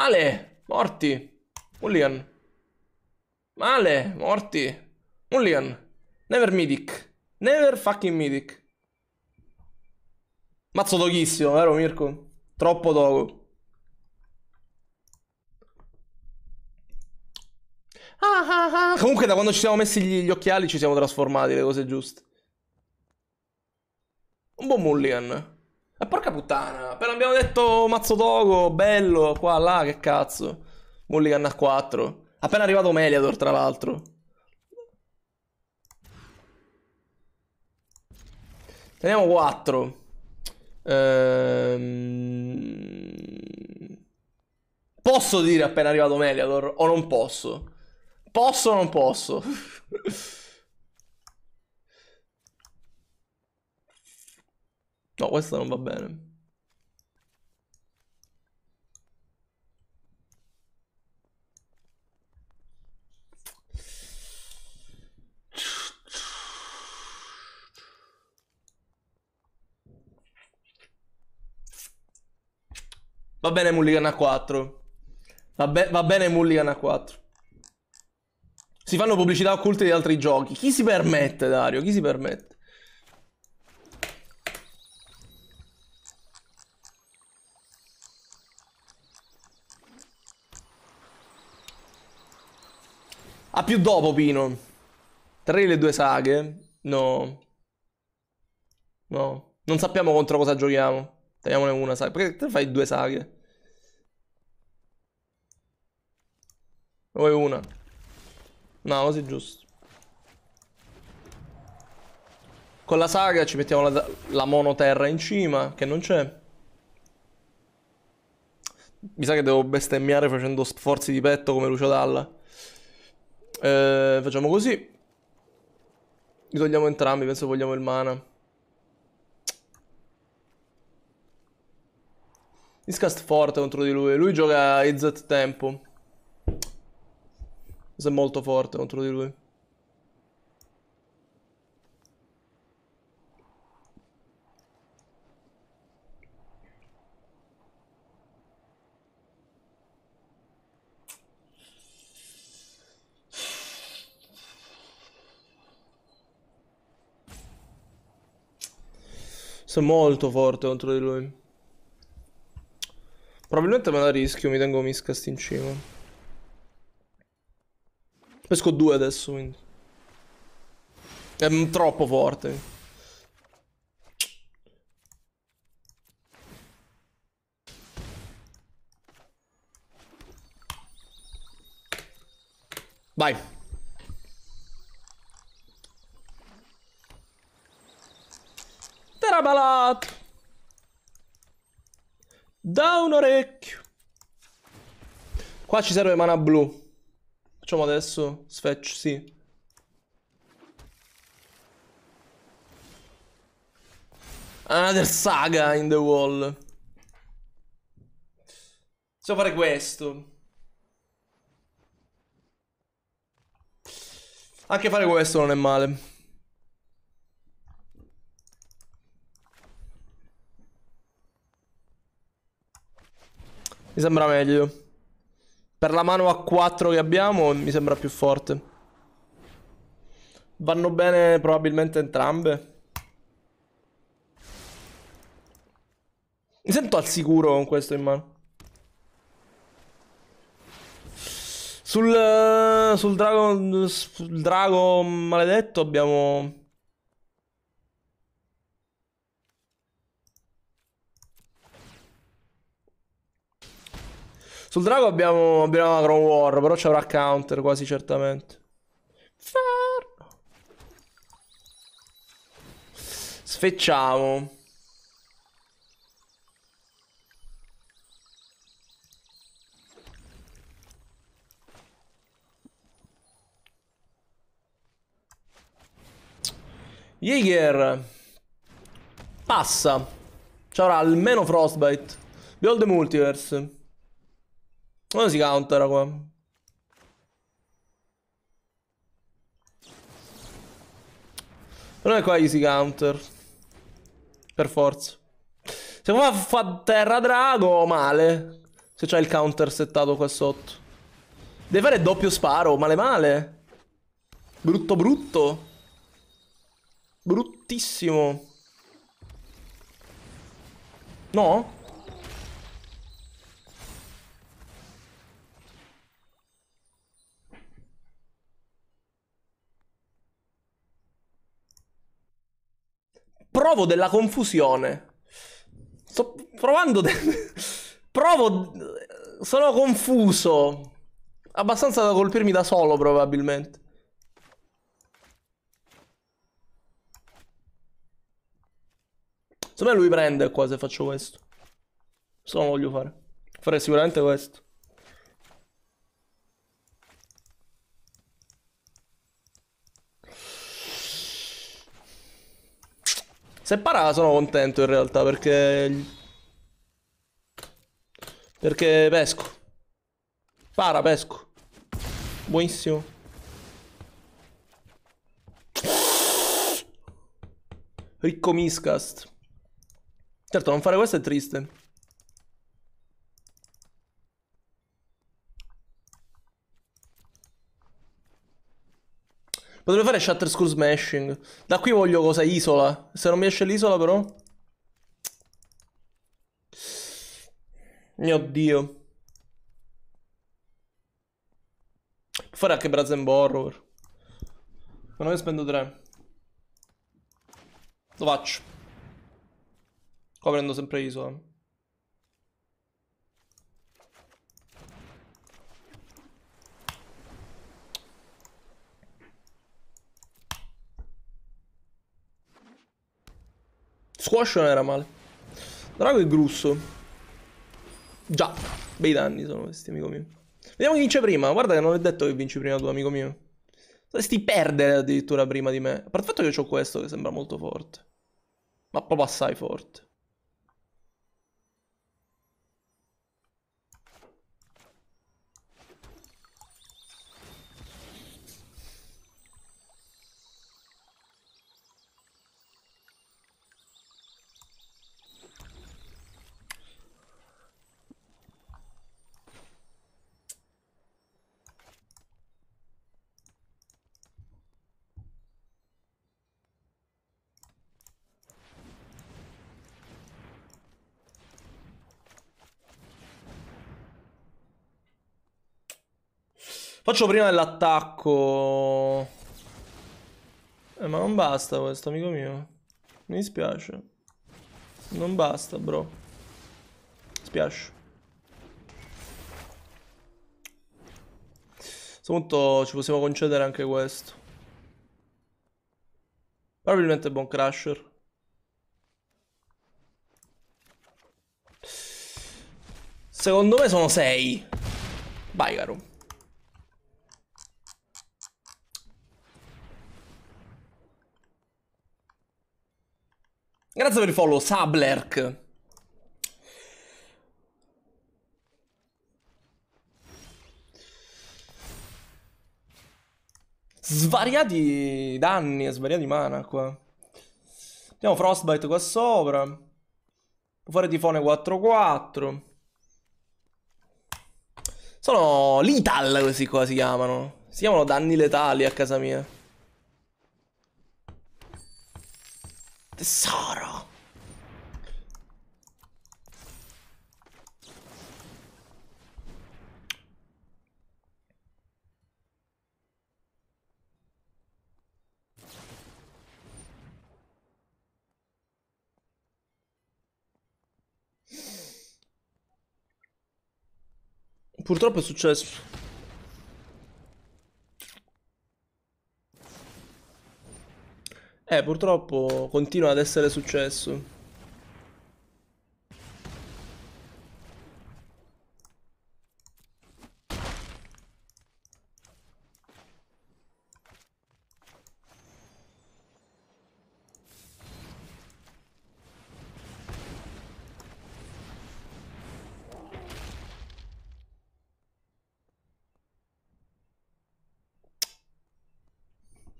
Male, morti. Mullion. Male, morti. Mullion. Never midic. Never fucking midic. Mazzo doghissimo, vero Mirko? Troppo dogo. Ah, ah, ah. Comunque da quando ci siamo messi gli, gli occhiali ci siamo trasformati, le cose giuste. Un buon mulligan. Ma eh, porca puttana, appena abbiamo detto mazzo togo, bello, qua, là, che cazzo. Mulligan a 4. Appena arrivato Meliador, tra l'altro. Teniamo 4. Ehm... Posso dire appena arrivato Meliador o non posso? Posso o non posso? No, questo non va bene. Va bene Mulligan a 4. Va, be va, bene Mulligan a 4. Si fanno pubblicità occulte di altri giochi. Chi si permette, Dario? Chi si permette? più dopo Pino. Tra le due saghe? No. No. Non sappiamo contro cosa giochiamo. Teniamone una saga. Perché te fai due saghe? Vuoi una? No, così è giusto. Con la saga ci mettiamo la, la monoterra in cima, che non c'è. Mi sa che devo bestemmiare facendo sforzi di petto come Lucio Dalla. Eh, facciamo così. Li togliamo entrambi, penso vogliamo il mana. Discast forte contro di lui. Lui gioca Izzet tempo. Questo è molto forte contro di lui. Sono molto forte contro di lui. Probabilmente me la rischio, mi tengo Miscast in cima. Pesco due adesso, quindi. È troppo forte. Da un orecchio. Qua ci serve mana blu. Facciamo adesso? Sfetch, sì. Another saga in the wall. Possiamo fare questo. Anche fare questo non è male. Mi sembra meglio. Per la mano a 4 che abbiamo mi sembra più forte. Vanno bene probabilmente entrambe. Mi sento al sicuro con questo in mano. Sul, sul drago, sul drago maledetto abbiamo Sul drago abbiamo, abbiamo una Crown War, però ci avrà counter quasi certamente. Ferro. Sfecciamo. Jäger passa. Ci avrà almeno Frostbite. Behold the Multiverse. Come si countera qua. Però è qua easy counter. Per forza. Se qua fa terra drago, male. Se c'è il counter settato qua sotto. Deve fare doppio sparo, male male. Brutto brutto. Bruttissimo. No? provo della confusione. Sto provando... De... provo... Sono confuso. Abbastanza da colpirmi da solo, probabilmente. Secondo me lui prende qua se faccio questo. Se lo voglio fare. Farei sicuramente questo. Se para sono contento in realtà perché... Perché pesco. Para, pesco. Buonissimo. Ricco miscast. Certo, non fare questo è triste. Potrei fare Shutter School Smashing. Da qui voglio cosa? Isola. Se non mi esce l'isola però... Mio Dio. Può fare anche Brazen Borrower. Ma non ne spendo 3. Lo faccio. Qua prendo sempre isola. Squash non era male. Drago e Grusso. Già, bei danni sono questi, amico mio. Vediamo chi vince prima. Guarda che non è detto che vinci prima tu, amico mio. Dovresti perdere addirittura prima di me. A parte il fatto che io ho questo che sembra molto forte. Ma proprio assai forte. Faccio prima dell'attacco. Eh, ma non basta questo, amico mio. Mi dispiace. Non basta, bro. Mi dispiace. A questo punto ci possiamo concedere anche questo. Probabilmente buon crusher. Secondo me sono 6. Vai, caro. Grazie per il follow, Sablerk. Svariati danni e svariati mana qua. Abbiamo Frostbite qua sopra. Può fare tifone 4-4. Sono lethal questi qua si chiamano. Si chiamano danni letali a casa mia. Tesoro. Purtroppo è successo. Eh, purtroppo continua ad essere successo.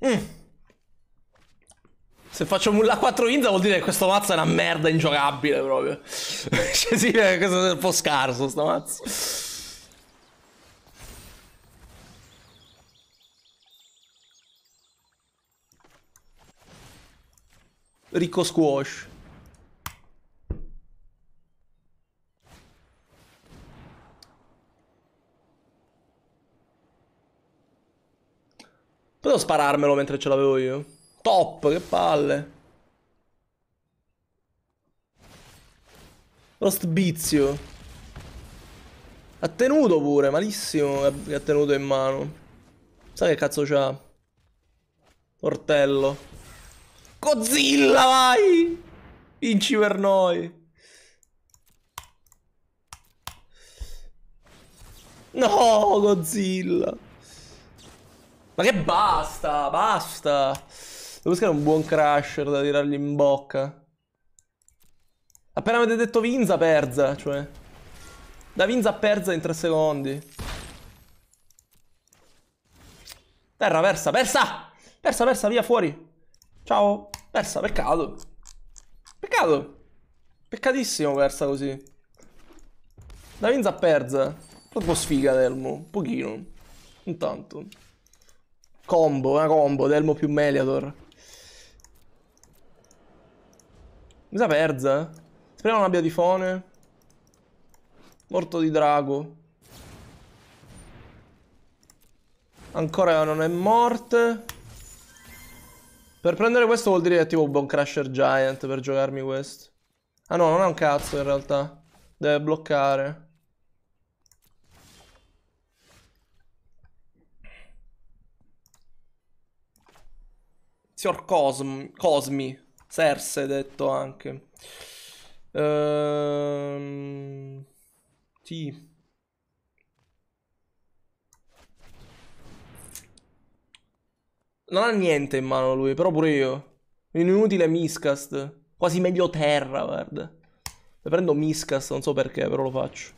Mm. Se faccio mulla 4 Inza vuol dire che questo mazzo è una merda ingiocabile proprio. cioè sì, eh, questo è un po' scarso sto mazzo. Ricco squash. non spararmelo mentre ce l'avevo io? Top, che palle. Lo sbizio. Ha tenuto pure, malissimo che ha tenuto in mano. Sai che cazzo c'ha? Ortello. Godzilla, vai! Vinci per noi. No, Godzilla. Ma che basta, basta. Devo buscare un buon crusher da tirargli in bocca. Appena avete detto Vinza, perza, cioè. Da Vinza a perza in tre secondi. Terra, persa, persa! Persa, persa, via, fuori. Ciao. Persa, peccato. Peccato. Peccatissimo persa così. Da Vinza a perza. Un po' sfiga, Delmo. Un pochino. Intanto. Combo, una combo, Delmo più Meliator. Mi sa perza. Eh. Speriamo non abbia tifone. Morto di drago. Ancora non è morte. Per prendere questo vuol dire che è attivo Bone Crusher Giant per giocarmi questo. Ah no, non è un cazzo in realtà. Deve bloccare. Signor Cosm, Cosmi, Serse detto anche. Ehm... Sì. Non ha niente in mano lui, però pure io. Inutile miscast. Quasi meglio terra, guarda. Le prendo miscast, non so perché, però lo faccio.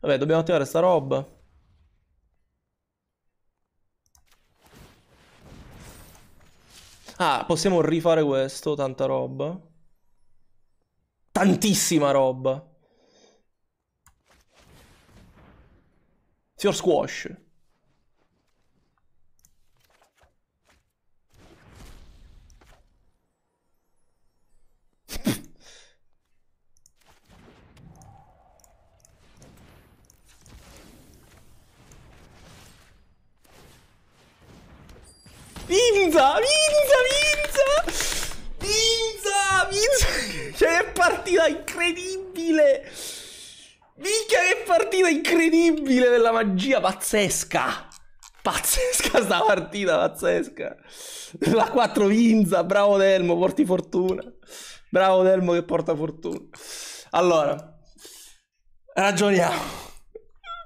Vabbè, dobbiamo attivare sta roba. Ah, possiamo rifare questo, tanta roba. Tantissima roba. Signor Squash. Vinza! Vinza! Che cioè, partita incredibile! Minchia che partita incredibile della magia pazzesca! Pazzesca sta partita, pazzesca! La 4 Vinza, bravo Delmo, porti fortuna. Bravo Delmo che porta fortuna. Allora, ragioniamo.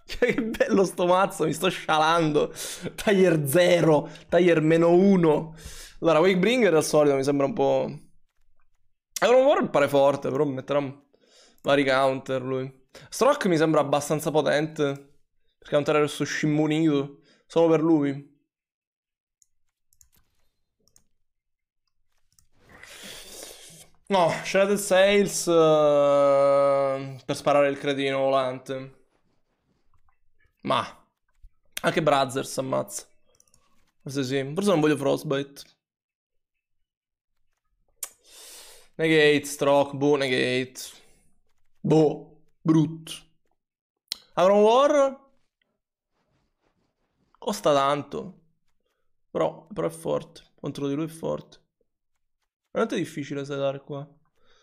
Cioè, che bello sto mazzo, mi sto scialando. Tier 0, tier meno 1. Allora, Wakebringer al solito mi sembra un po'... Iron eh, War pare forte, però metterà vari counter lui. Stroke mi sembra abbastanza potente. Per counterare questo scimmonito. Solo per lui. No, Shredded Sales uh, eh, per sparare il cretino volante. Ma anche Brazzers ammazza. Forse sì, forse non voglio Frostbite. Negate, stroke, boh, negate. Boh, brutto. un War? Costa tanto. Però, però è forte. Contro di lui è forte. Veramente difficile sedare qua.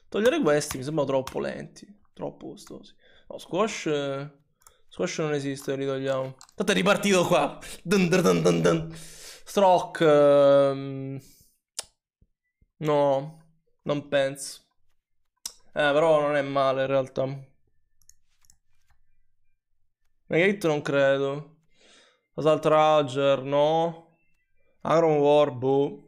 Togliere questi mi sembrano troppo lenti. Troppo costosi. No, squash... Squash non esiste, li togliamo. Tanto è ripartito qua. Dun, dun, dun, dun Stroke... Um... No. Non penso. Eh, però non è male in realtà. Megahit non credo. Assault Rager, no. Agron War, boh.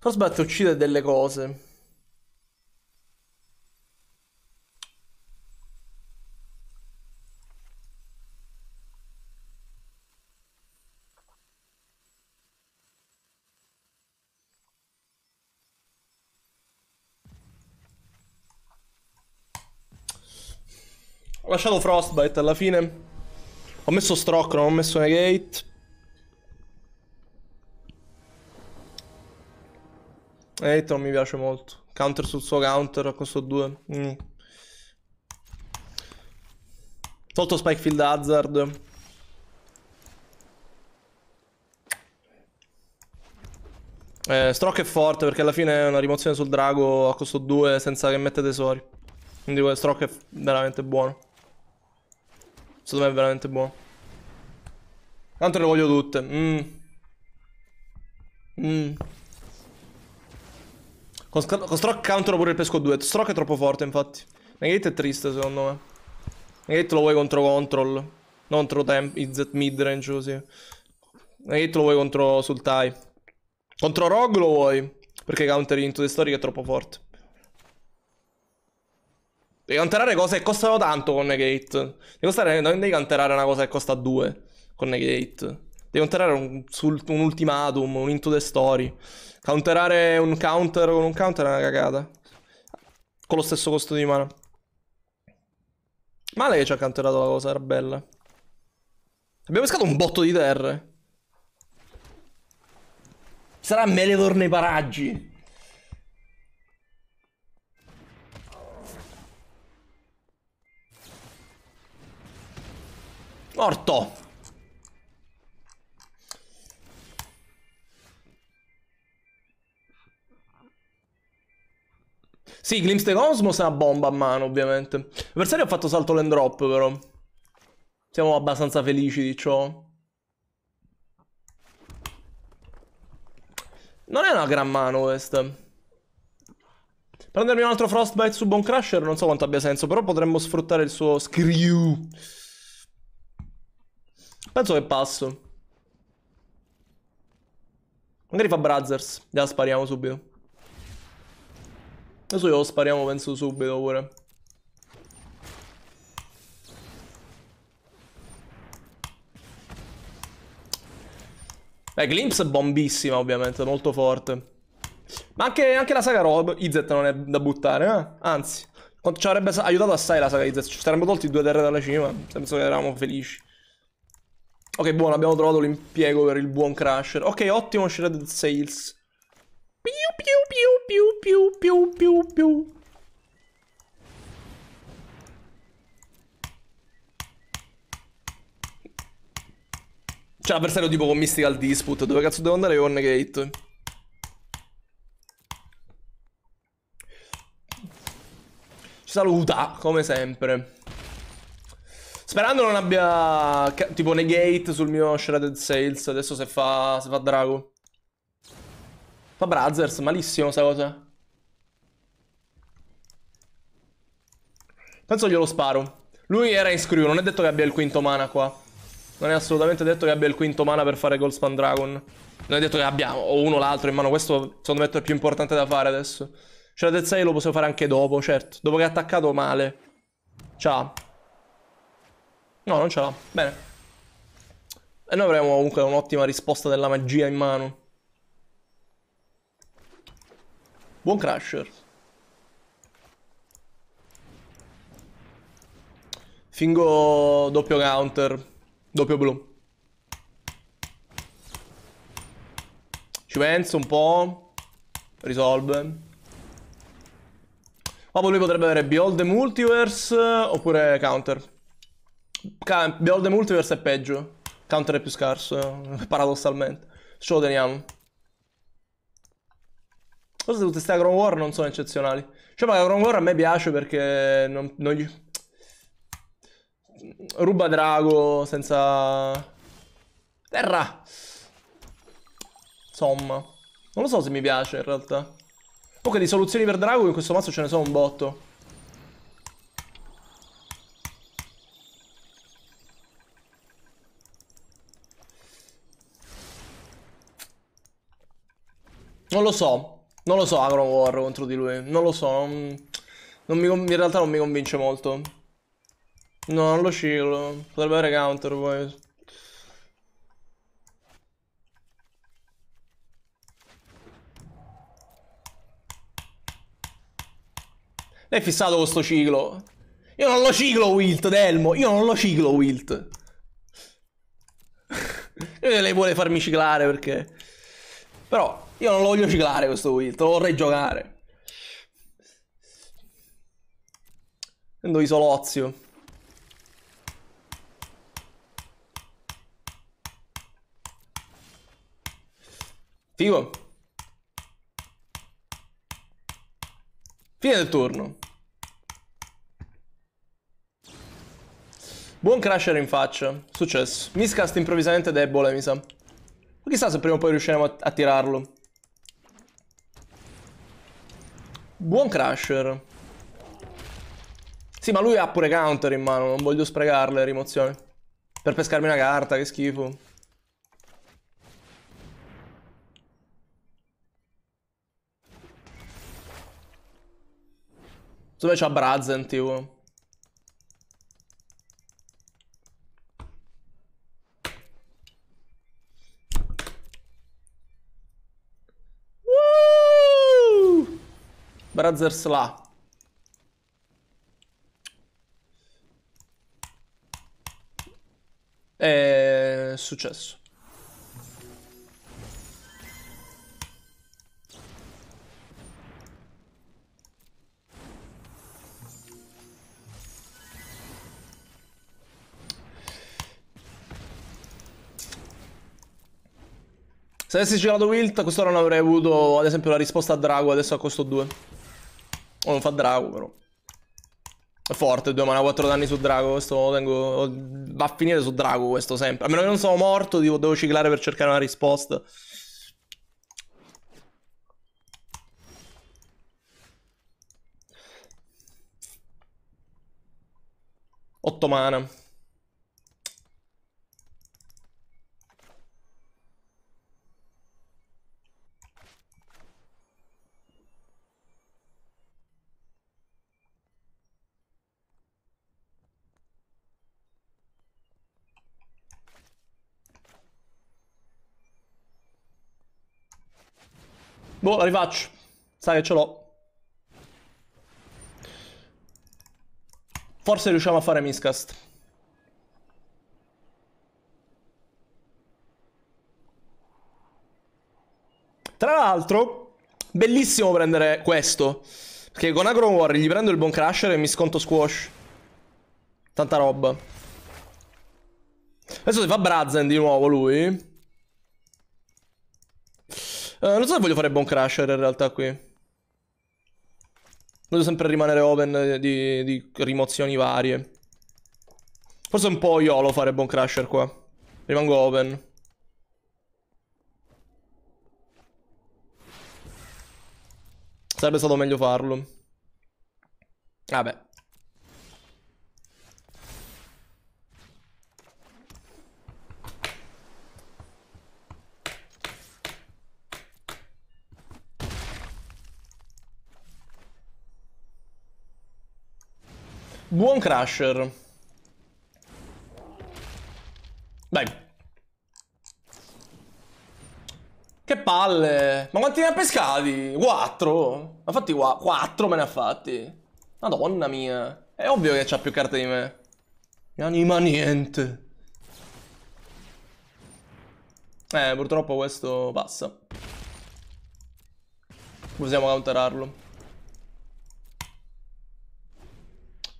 Frostbite uccide delle cose. lasciato Frostbite alla fine. Ho messo Stroke, non ho messo Negate. Negate non mi piace molto. Counter sul suo counter, a costo 2. Mm. Tolto Spikefield Hazard. Eh, Stroke è forte perché alla fine è una rimozione sul drago a costo 2 senza che mette tesori. Quindi eh, Stroke è veramente buono. Secondo me è veramente buono. Tanto le voglio tutte. Mm. Mm. Con, con Stroke countero pure il pesco 2. Stroke è troppo forte, infatti. Negate è triste, secondo me. Negate lo vuoi contro control. Non contro temp, izzet midrange così. Negate lo vuoi contro sultai. Contro Rogue lo vuoi. Perché counter into the story è troppo forte. Devi canterare cose che costano tanto con Negate. Devi costare, non devi canterare una cosa che costa 2 con Negate. Devi canterare un, sul, un, ultimatum, un into the story. Counterare un counter con un counter è una cagata. Con lo stesso costo di mana. Male che ci ha canterato la cosa, era bella. Abbiamo pescato un botto di terre. Sarà Melevor nei paraggi. Morto. Sì, Glimpse the Cosmos una bomba a mano, ovviamente. Avversario ha fatto salto land drop, però. Siamo abbastanza felici di ciò. Non è una gran mano questa. Prendermi un altro Frostbite su Bone Crusher non so quanto abbia senso, però potremmo sfruttare il suo Screw. Penso che passo. Magari fa Brazzers. La spariamo subito. Adesso io lo spariamo penso subito pure. Beh, Glimpse è bombissima ovviamente, molto forte. Ma anche, anche la saga Rob IZ non è da buttare, eh? Anzi, ci avrebbe aiutato assai la saga IZ. Ci saremmo tolti due terre dalla cima. Penso che eravamo felici. Ok, buono, abbiamo trovato l'impiego per il buon Crusher. Ok, ottimo Shredded Sales. Più, più, più, più, più, piu piu piu. C'è l'avversario tipo con Mystical Dispute. Dove cazzo devo andare con Negate? Ci saluta, come sempre. Sperando non abbia tipo negate sul mio Shredded Sales. Adesso se fa, se fa Drago. Fa Brazzers, malissimo sta cosa. Penso glielo sparo. Lui era in screw, non è detto che abbia il quinto mana qua. Non è assolutamente detto che abbia il quinto mana per fare Goldspan Dragon. Non è detto che abbia o uno o l'altro in mano. Questo secondo me è il più importante da fare adesso. Shredded Sales lo possiamo fare anche dopo, certo. Dopo che ha attaccato male. Ciao. No, non ce l'ha. Bene. E noi avremo comunque un'ottima risposta della magia in mano. Buon Crusher. Fingo doppio counter. Doppio blu. Ci penso un po'. Risolve. Ma poi lui potrebbe avere Behold the Multiverse oppure counter. Ca- Beyond the Multiverse è peggio. Counter è più scarso, paradossalmente. Ce lo teniamo. Forse tutte queste Agron War non sono eccezionali. Cioè, ma Agron War a me piace perché non, non gli... Ruba Drago senza... Terra! Insomma. Non lo so se mi piace, in realtà. Comunque di soluzioni per Drago in questo mazzo ce ne sono un botto. Non lo so. Non lo so Agron War contro di lui. Non lo so. Non... Non mi... in realtà non mi convince molto. No, non lo scivolo. Potrebbe avere counter poi. Lei è fissato questo ciclo. Io non lo ciclo Wilt, Delmo. Io non lo ciclo Wilt. lei vuole farmi ciclare perché... Però io non lo voglio ciclare questo Wilt, lo vorrei giocare. Prendo Isolozio. Figo. Fine del turno. Buon crasher in faccia. Successo. Miscast improvvisamente debole, mi sa. chissà se prima o poi riusciremo a, a tirarlo. Buon Crusher. Sì, ma lui ha pure counter in mano, non voglio sprecarle rimozioni. Per pescarmi una carta, che schifo. Dove c'ha Brazen, tipo. Brothers là. È successo. Se avessi girato Wilt, quest'ora non avrei avuto ad esempio la risposta a Drago, adesso a costo 2. Oh, non fa drago, però. È forte, 2 mana 4 danni su drago. Questo lo tengo. Va a finire su drago questo sempre. A meno che non sono morto, tipo, devo ciclare per cercare una risposta. Otto mana. Boh, la rifaccio. Sai che ce l'ho. Forse riusciamo a fare miscast. Tra l'altro, bellissimo prendere questo. Perché con Agron War gli prendo il buon crusher e mi sconto squash. Tanta roba. Adesso si fa Brazen di nuovo lui. Uh, non so se voglio fare Bone Crusher in realtà qui. Voglio sempre rimanere open eh, di, di rimozioni varie. Forse un po' YOLO fare Bone Crusher qua. Rimango open. Sarebbe stato meglio farlo. Vabbè. Buon Crusher. Dai. Che palle. Ma quanti ne ha pescati? Quattro. Ma fatti qua. Quattro me ne ha fatti. Madonna mia. È ovvio che c'ha più carte di me. Mi anima niente. Eh, purtroppo questo passa. Possiamo counterarlo.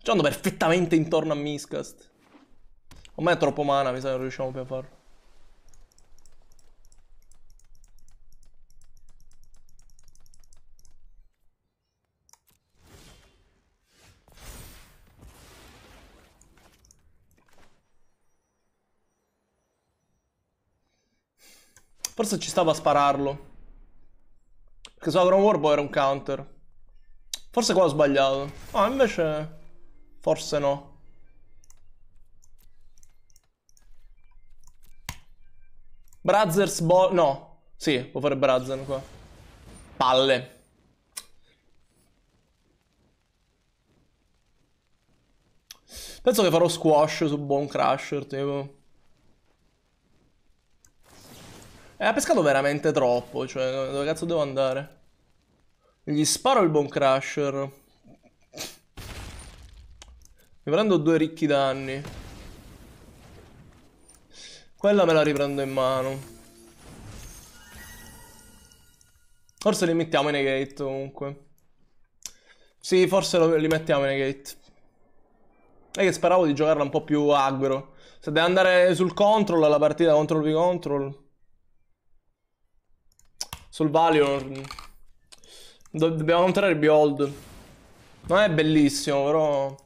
Ci cioè, andando perfettamente intorno a Miscast. Ormai è troppo mana, mi sa che non riusciamo più a farlo. Forse ci stava a spararlo. Perché su Agron Warboy era un counter. Forse qua ho sbagliato. Ah, invece... Forse no. Brazzers Ball... No. Sì, può fare Brazzers qua. Palle. Penso che farò squash su Bone Crusher, tipo. E eh, ha pescato veramente troppo, cioè, dove cazzo devo andare? Gli sparo il Bone Crusher. Mi prendo due ricchi danni. Quella me la riprendo in mano. Forse li mettiamo in negate comunque. Sì, forse lo, li mettiamo in negate. È che speravo di giocarla un po' più aggro. Se deve andare sul control, alla partita control di control. Sul Valor. Dobbiamo dobbiamo il Behold. Non è bellissimo, però...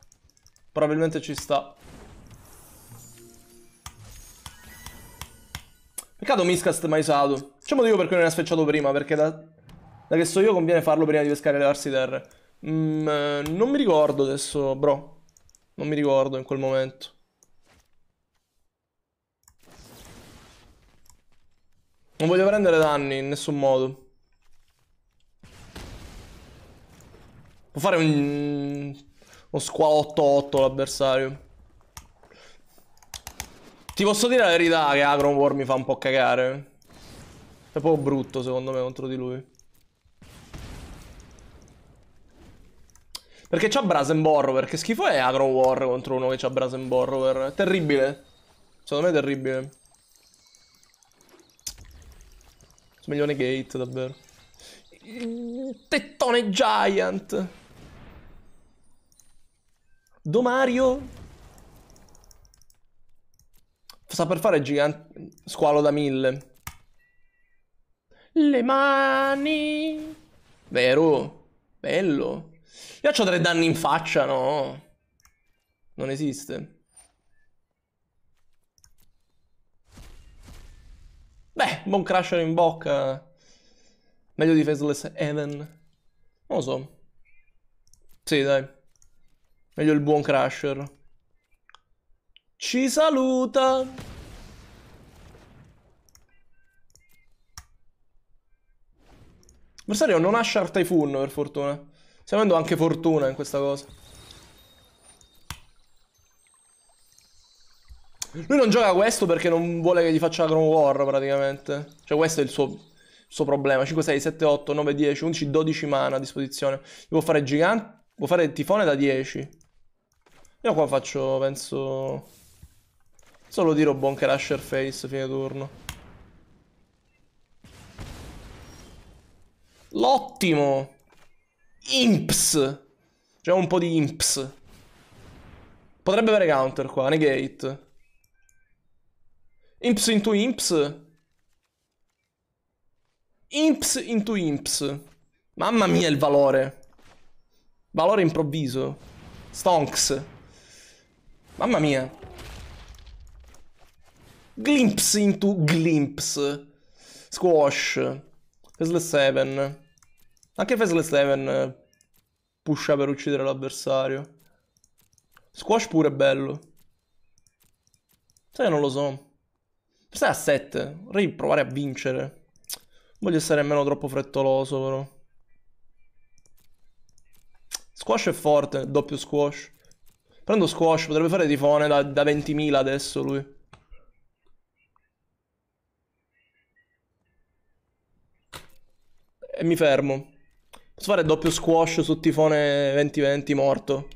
Probabilmente ci sta. Peccato Miscast Maisado. C'è motivo per cui non è sfecciato prima, perché da, da che so io conviene farlo prima di pescare le arsi terre. Mm, eh, non mi ricordo adesso, bro. Non mi ricordo in quel momento. Non voglio prendere danni in nessun modo. Può fare un... Uno squalo 8-8 l'avversario. Ti posso dire la verità che Agron War mi fa un po' cagare. È proprio brutto secondo me contro di lui. Perché c'ha Brasenborrower. Che schifo è Agron War contro uno che c'ha Brasenborrower? È terribile. Secondo me è terribile. Smiglione Gate, davvero. tettone Giant. Domario sta per fare gigante squalo da mille. Le mani. Vero? Bello. Io ho tre danni in faccia, no? Non esiste. Beh, buon crusher in bocca. Meglio di Faceless Heaven. Non lo so. Sì, dai. Meglio il buon Crusher. Ci saluta! L'avversario non ha Shark Typhoon, per fortuna. Stiamo avendo anche fortuna in questa cosa. Lui non gioca questo perché non vuole che gli faccia la Chrome War, praticamente. Cioè, questo è il suo, il suo problema. 5, 6, 7, 8, 9, 10, 11, 12 mana a disposizione. Devo fare gigante... Devo fare tifone da 10. Io qua faccio, penso... Solo tiro bonker Asher Face fine turno. L'ottimo! Imps! C'è un po' di imps. Potrebbe avere counter qua, negate. Imps into imps. Imps into imps. Mamma mia il valore. Valore improvviso. Stonks. Mamma mia. Glimpse into glimpse. Squash. Faceless 7. Anche Faceless 7 eh, pusha per uccidere l'avversario. Squash pure è bello. Sai non lo so. Forse a 7. Vorrei provare a vincere. Voglio essere meno troppo frettoloso però. Squash è forte, doppio squash. Prendo squash, potrebbe fare tifone da, da 20.000 adesso lui. E mi fermo. Posso fare doppio squash su tifone 20-20 morto.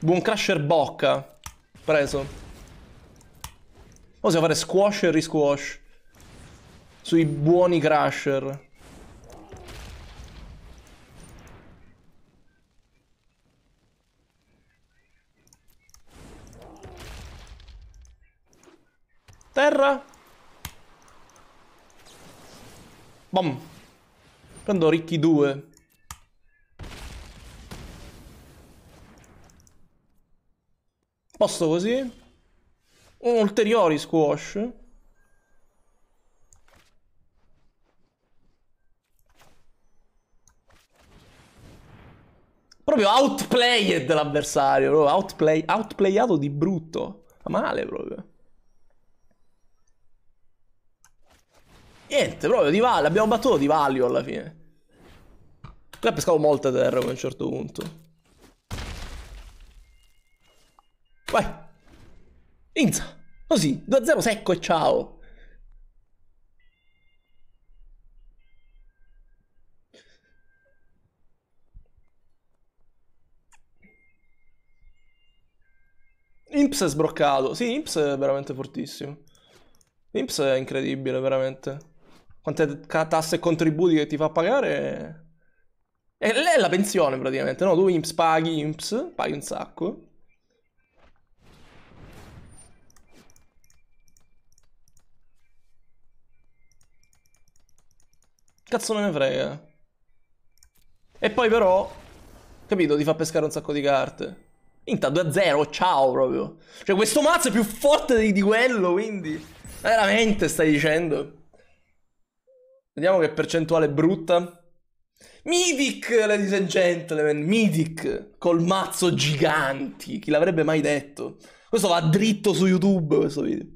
Buon crusher bocca. Preso. Possiamo fare squash e risquash. Sui buoni crusher. Terra. Bom. Prendo ricchi due. Posso così? Ulteriori squash. Proprio outplayed l'avversario, outplay, outplayato di brutto. Male proprio. Niente, proprio di Valio. Abbiamo battuto di Valio alla fine. Poi ha pescato molta terra a un certo punto. Vai. Inza. Così, 2-0 secco e ciao. Imps è sbroccato. Sì, Imps è veramente fortissimo. Imps è incredibile, veramente quante tasse e contributi che ti fa pagare. E lei è la pensione praticamente, no? Tu IMPS paghi, IMPS, paghi un sacco. Cazzo me ne frega. E poi però, capito, ti fa pescare un sacco di carte. Inta 2-0, ciao proprio. Cioè questo mazzo è più forte di, di quello, quindi... Veramente stai dicendo? Vediamo che percentuale brutta. Midic, ladies and gentlemen, Midic col mazzo giganti, chi l'avrebbe mai detto? Questo va dritto su YouTube, questo video.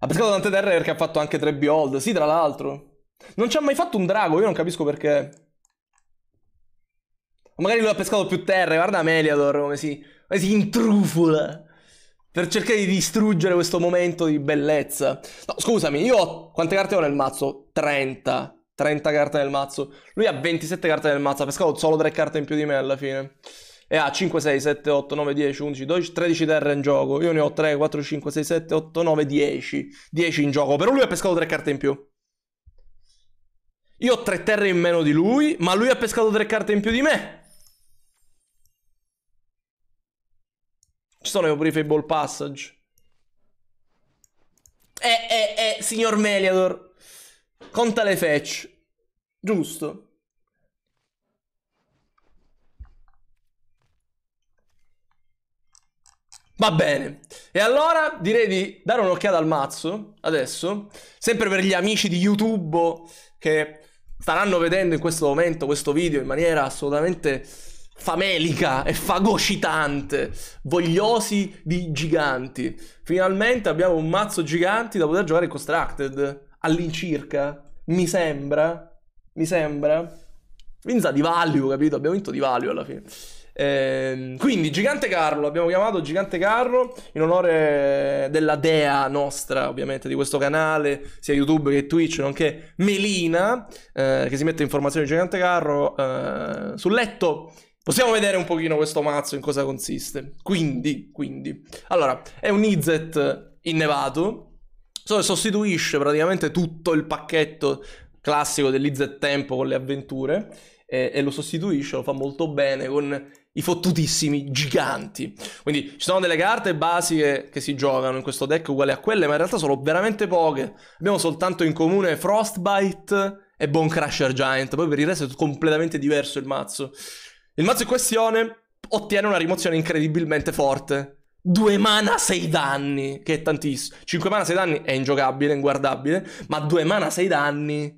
Ha pescato tante terre perché ha fatto anche tre behold, sì tra l'altro. Non ci ha mai fatto un drago, io non capisco perché. magari lui ha pescato più terre, guarda Meliador come si, come si intrufula. Per cercare di distruggere questo momento di bellezza. No, scusami, io ho... Quante carte ho nel mazzo? 30. 30 carte nel mazzo. Lui ha 27 carte nel mazzo, ha pescato solo 3 carte in più di me alla fine. E ha 5, 6, 7, 8, 9, 10, 11, 12, 13 terre in gioco. Io ne ho 3, 4, 5, 6, 7, 8, 9, 10. 10 in gioco, però lui ha pescato 3 carte in più. Io ho 3 terre in meno di lui, ma lui ha pescato 3 carte in più di me. Ci sono i prefable passage? Eh, eh, eh, signor Meliador. Conta le fetch. Giusto. Va bene. E allora direi di dare un'occhiata al mazzo adesso, sempre per gli amici di YouTube che staranno vedendo in questo momento questo video in maniera assolutamente famelica e fagocitante, vogliosi di giganti. Finalmente abbiamo un mazzo giganti da poter giocare in Constructed, all'incirca, mi sembra, mi sembra. Vinza di value, capito? Abbiamo vinto di value alla fine. Ehm, quindi Gigante Carlo, abbiamo chiamato Gigante Carlo in onore della dea nostra, ovviamente, di questo canale, sia YouTube che Twitch, nonché Melina, eh, che si mette in formazione Gigante Carlo eh, sul letto Possiamo vedere un pochino questo mazzo in cosa consiste. Quindi, quindi. Allora, è un Izzet innevato. Sostituisce praticamente tutto il pacchetto classico dell'Izzet Tempo con le avventure. E, e lo sostituisce, lo fa molto bene con i fottutissimi giganti. Quindi ci sono delle carte basiche che si giocano in questo deck uguali a quelle, ma in realtà sono veramente poche. Abbiamo soltanto in comune Frostbite e Bone Crusher Giant, poi per il resto è completamente diverso il mazzo. Il mazzo in questione ottiene una rimozione incredibilmente forte. 2 mana 6 danni, che è tantissimo. 5 mana 6 danni è ingiocabile, inguardabile, ma 2 mana 6 danni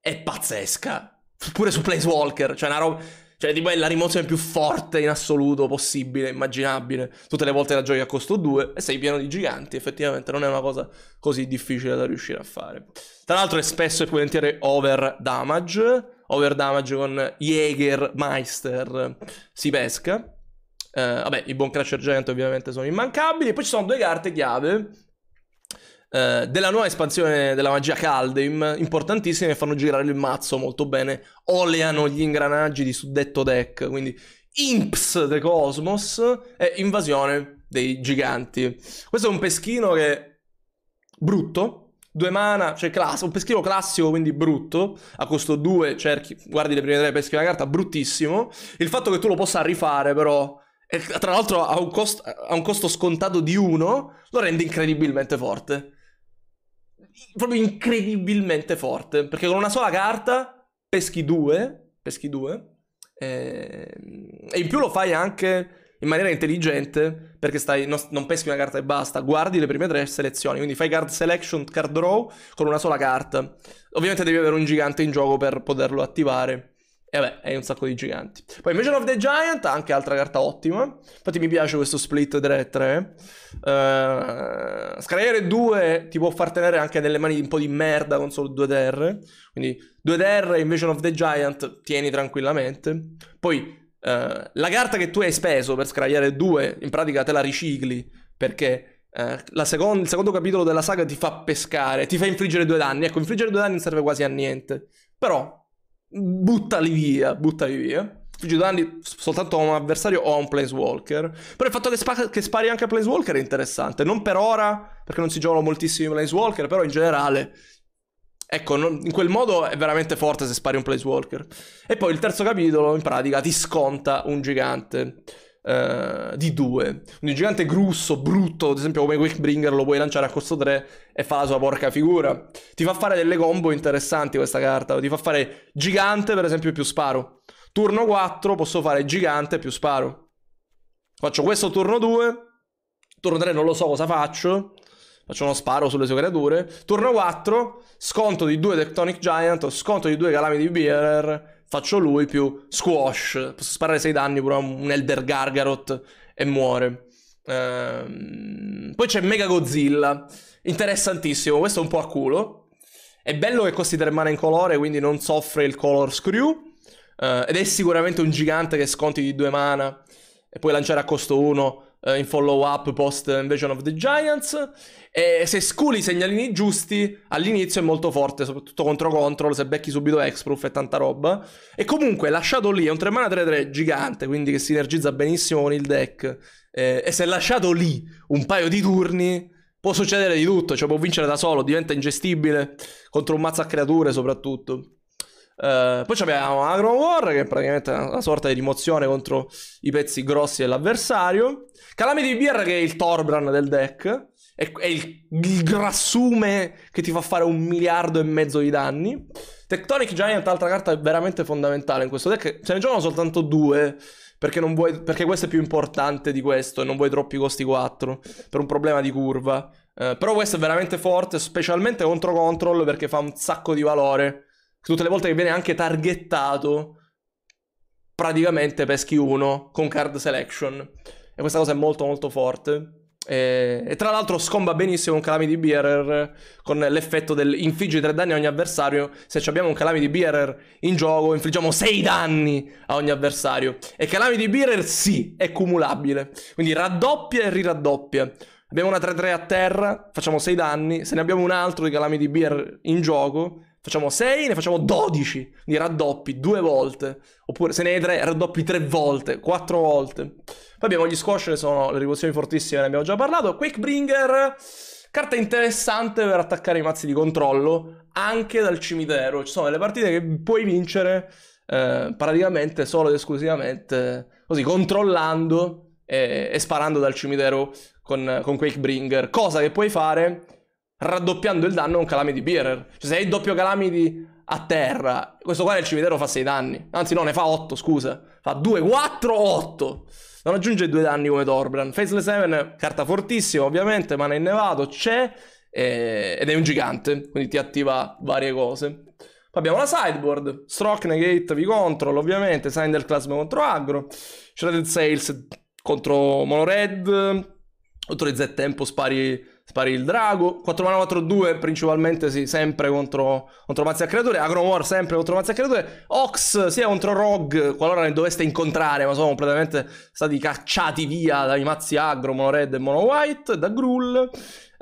è pazzesca. Pure su Planeswalker, cioè una roba... Cioè, tipo, è la rimozione più forte in assoluto possibile, immaginabile. Tutte le volte la giochi a costo 2 e sei pieno di giganti. Effettivamente non è una cosa così difficile da riuscire a fare. Tra l'altro è spesso e volentieri over damage overdamage con Jäger, Meister, si pesca. Uh, vabbè, i buon Crash Argento ovviamente sono immancabili. E poi ci sono due carte chiave uh, della nuova espansione della magia Caldeim, importantissime, fanno girare il mazzo molto bene, oleano gli ingranaggi di suddetto deck, quindi Imps de Cosmos e Invasione dei Giganti. Questo è un peschino che... brutto, due mana, cioè class- un peschino classico, quindi brutto, a costo due cerchi, guardi le prime tre peschi una carta, bruttissimo. Il fatto che tu lo possa rifare però, e tra l'altro a un, cost- a un costo scontato di uno, lo rende incredibilmente forte. Proprio incredibilmente forte, perché con una sola carta peschi due, peschi due, e... Ehm, e in più lo fai anche in maniera intelligente, perché stai, no, non peschi una carta e basta, guardi le prime tre selezioni, quindi fai card selection, card draw con una sola carta. Ovviamente devi avere un gigante in gioco per poterlo attivare. E vabbè, hai un sacco di giganti. Poi Invasion of the Giant, anche altra carta ottima. Infatti mi piace questo split 3-3. Uh, eh, Scariere 2 ti può far tenere anche nelle mani un po' di merda con solo 2 terre. Quindi 2 terre, Invasion of the Giant, tieni tranquillamente. Poi eh, la carta che tu hai speso per scragliare due, in pratica te la ricicli perché eh, seconda, il secondo capitolo della saga ti fa pescare, ti fa infliggere due danni. Ecco, infliggere due danni non serve quasi a niente, però buttali via, buttali via. Infliggi due danni soltanto a un avversario o a un planeswalker. Però il fatto che, spa- che spari anche a planeswalker è interessante. Non per ora, perché non si giocano moltissimi planeswalker, però in generale Ecco, non, in quel modo è veramente forte se spari un Placewalker. E poi il terzo capitolo, in pratica, ti sconta un gigante eh, di due. Un gigante grosso, brutto, ad esempio come Quickbringer lo puoi lanciare a costo 3 e fa la sua porca figura. Ti fa fare delle combo interessanti questa carta. Ti fa fare gigante, per esempio, più sparo. Turno 4 posso fare gigante più sparo. Faccio questo turno 2. Turno 3 non lo so cosa faccio faccio uno sparo sulle sue creature. Turno 4, sconto di 2 Tectonic Giant sconto di 2 di Bearer, faccio lui più squash, posso sparare 6 danni pure a un Elder Gargaroth e muore. Ehm... Poi c'è Mega Godzilla, interessantissimo, questo è un po' a culo. È bello che costi 3 mana in colore, quindi non soffre il color screw. Ehm, ed è sicuramente un gigante che sconti di 2 mana e puoi lanciare a costo 1 eh, in follow up post Invasion of the Giants. E se sculi i segnalini giusti, all'inizio è molto forte, soprattutto contro control, se becchi subito X-Proof e tanta roba. E comunque lasciato lì, è un 3 mana 3-3 gigante, quindi che sinergizza benissimo con il deck. Eh, e se lasciato lì un paio di turni, può succedere di tutto, cioè può vincere da solo, diventa ingestibile contro un mazza creature soprattutto. Eh, poi abbiamo Agron War, che è praticamente una sorta di rimozione contro i pezzi grossi dell'avversario. Calamity Beer, che è il Torbran del deck. È, è il, il, grassume che ti fa fare un miliardo e mezzo di danni. Tectonic Giant, altra carta veramente fondamentale in questo deck. Se ne giocano soltanto due. Perché, vuoi, perché questo è più importante di questo e non vuoi troppi costi 4 per un problema di curva. Uh, però questo è veramente forte, specialmente contro control perché fa un sacco di valore tutte le volte che viene anche targettato, praticamente peschi uno con card selection. E questa cosa è molto molto forte. E, e tra l'altro scomba benissimo un Calamity Bearer con l'effetto del infliggi 3 danni a ogni avversario. Se abbiamo un Calamity Bearer in gioco, infliggiamo 6 danni a ogni avversario. E Calamity Bearer sì, è cumulabile. Quindi raddoppia e riraddoppia. Abbiamo una 3-3 a terra, facciamo 6 danni. Se ne abbiamo un altro di Calamity Bearer in gioco, Facciamo 6, ne facciamo 12, quindi raddoppi due volte. Oppure se ne hai 3, raddoppi tre volte, quattro volte. Poi abbiamo gli squash, che sono le rivoluzioni fortissime, ne abbiamo già parlato. Quickbringer, carta interessante per attaccare i mazzi di controllo, anche dal cimitero. Ci sono delle partite che puoi vincere eh, praticamente solo ed esclusivamente così, controllando e, eh, e sparando dal cimitero con, con Quakebringer. Cosa che puoi fare raddoppiando il danno a un calamity bearer. Cioè, se hai il doppio calamity a terra, questo qua nel cimitero fa 6 danni. Anzi, no, ne fa 8, scusa. Fa 2, 4, 8. Non aggiunge 2 danni come Torbran. Faceless Heaven, carta fortissima, ovviamente, mana innevato, c'è. Eh, ed è un gigante, quindi ti attiva varie cose. Poi abbiamo la sideboard, Stroke Negate vi control, ovviamente, Sign del Clasma contro Agro, Shredded Sales contro Mono Red, contro Z Tempo spari Spari il drago. 4-4-2 principalmente, sì, sempre contro, contro Mazza Creatore. Agromor sempre contro mazzi a creature Ox sia contro Rogue, qualora ne doveste incontrare, ma sono completamente stati cacciati via dai mazzi agro, mono red e mono white, da Gruul. Um,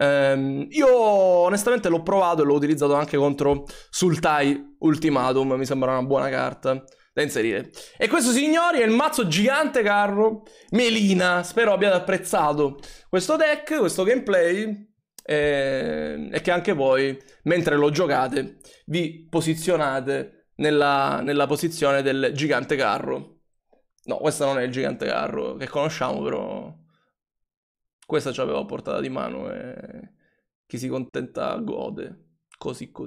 ehm, io onestamente l'ho provato e l'ho utilizzato anche contro Sultai Ultimatum, mi sembra una buona carta da inserire. E questo, signori, è il mazzo gigante carro Melina. Spero abbiate apprezzato questo deck, questo gameplay. E, eh, e che anche voi, mentre lo giocate, vi posizionate nella, nella posizione del gigante carro. No, questo non è il gigante carro che conosciamo, però questa ci aveva portata di mano e chi si contenta gode. Così così.